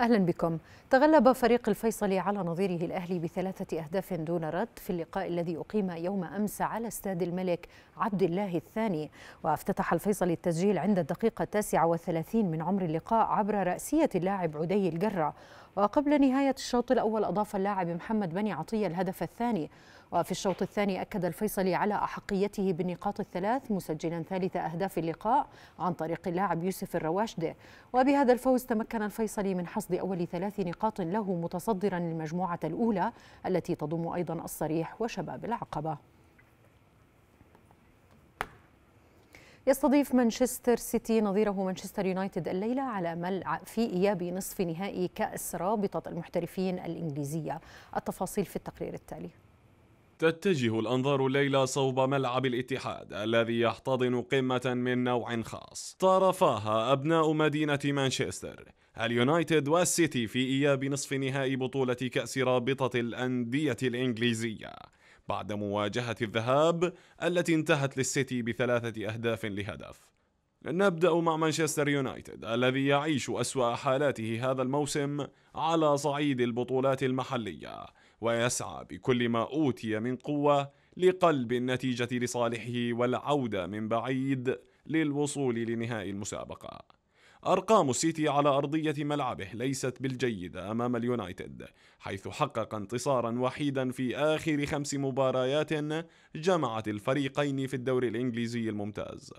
أهلا بكم تغلب فريق الفيصلي على نظيره الأهلي بثلاثة أهداف دون رد في اللقاء الذي أقيم يوم أمس على استاد الملك عبد الله الثاني وافتتح الفيصلي التسجيل عند الدقيقة التاسعة والثلاثين من عمر اللقاء عبر رأسية اللاعب عدي الجرة وقبل نهاية الشوط الأول أضاف اللاعب محمد بني عطية الهدف الثاني وفي الشوط الثاني أكد الفيصلي على أحقيته بالنقاط الثلاث مسجلا ثالث أهداف اللقاء عن طريق اللاعب يوسف الرواشدة وبهذا الفوز تمكن الفيصلي من حصد بخصم أول ثلاث نقاط له متصدرا المجموعة الأولى التي تضم أيضا الصريح وشباب العقبة يستضيف مانشستر سيتي نظيره مانشستر يونايتد الليلة على مل في إياب نصف نهائي كأس رابطة المحترفين الإنجليزية التفاصيل في التقرير التالي تتجه الأنظار الليلة صوب ملعب الاتحاد الذي يحتضن قمة من نوع خاص طرفاها أبناء مدينة مانشستر اليونايتد والسيتي في إياب نصف نهائي بطولة كأس رابطة الأندية الإنجليزية بعد مواجهة الذهاب التي انتهت للسيتي بثلاثة أهداف لهدف نبدأ مع مانشستر يونايتد الذي يعيش أسوأ حالاته هذا الموسم على صعيد البطولات المحلية ويسعى بكل ما أوتي من قوة لقلب النتيجة لصالحه والعودة من بعيد للوصول لنهائي المسابقة أرقام السيتي على أرضية ملعبه ليست بالجيدة أمام اليونايتد حيث حقق انتصارا وحيدا في آخر خمس مباريات جمعت الفريقين في الدوري الإنجليزي الممتاز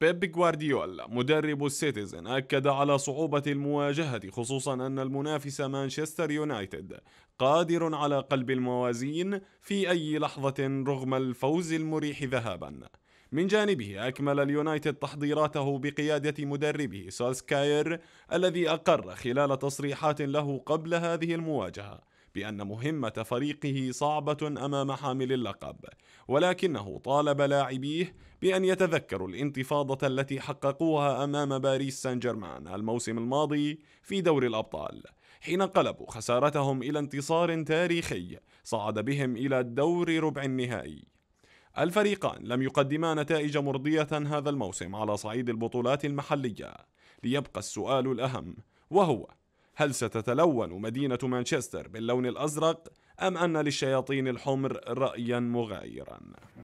بيب غوارديولا مدرب السيتيزن أكد على صعوبة المواجهة خصوصا أن المنافس مانشستر يونايتد قادر على قلب الموازين في أي لحظة رغم الفوز المريح ذهابا من جانبه أكمل اليونايتد تحضيراته بقيادة مدربه سولسكاير الذي أقر خلال تصريحات له قبل هذه المواجهة بأن مهمة فريقه صعبة أمام حامل اللقب، ولكنه طالب لاعبيه بأن يتذكروا الانتفاضة التي حققوها أمام باريس سان جيرمان الموسم الماضي في دوري الأبطال، حين قلبوا خسارتهم إلى انتصار تاريخي صعد بهم إلى الدور ربع النهائي. الفريقان لم يقدما نتائج مرضية هذا الموسم على صعيد البطولات المحلية ليبقى السؤال الأهم وهو هل ستتلون مدينة مانشستر باللون الأزرق أم أن للشياطين الحمر رأيا مغايرا